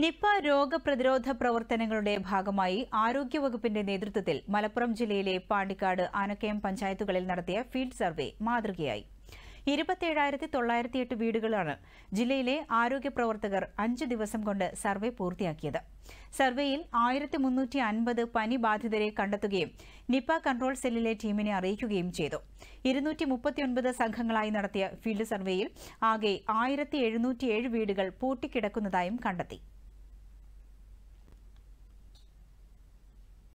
Nipah രോഗപ്രതിരോധ പ്രവർത്തനങ്ങളുടെ ഭാഗമായി ആരോഗ്യവകുപ്പിന്റെ നേതൃത്വത്തിൽ മലപ്പുറം ജില്ലയിലെ പാണ്ടിക്കാട് ആനക്കയം പഞ്ചായത്തുകളിൽ നടത്തിയ ഫീൽഡ് സർവേ മാതൃകയായി ഇരുപത്തിയേഴായിരത്തി തൊള്ളായിരത്തിയെട്ട് വീടുകളാണ് ജില്ലയിലെ ആരോഗ്യ പ്രവർത്തകർ അഞ്ച് ദിവസം കൊണ്ട് സർവേ പൂർത്തിയാക്കിയത് സർവേയിൽ ആയിരത്തി മുന്നൂറ്റി അൻപത് പനി ബാധിതരെ കണ്ടെത്തുകയും നിപ കൺട്രോൾ സെല്ലിലെ ടീമിനെ അറിയിക്കുകയും ചെയ്തു ഇരുന്നൂറ്റി മുപ്പത്തിയൊൻപത് സംഘങ്ങളായി നടത്തിയ ഫീൽഡ് സർവേയിൽ ആകെ ആയിരത്തി വീടുകൾ പൂട്ടിക്കിടക്കുന്നതായും കണ്ടെത്തി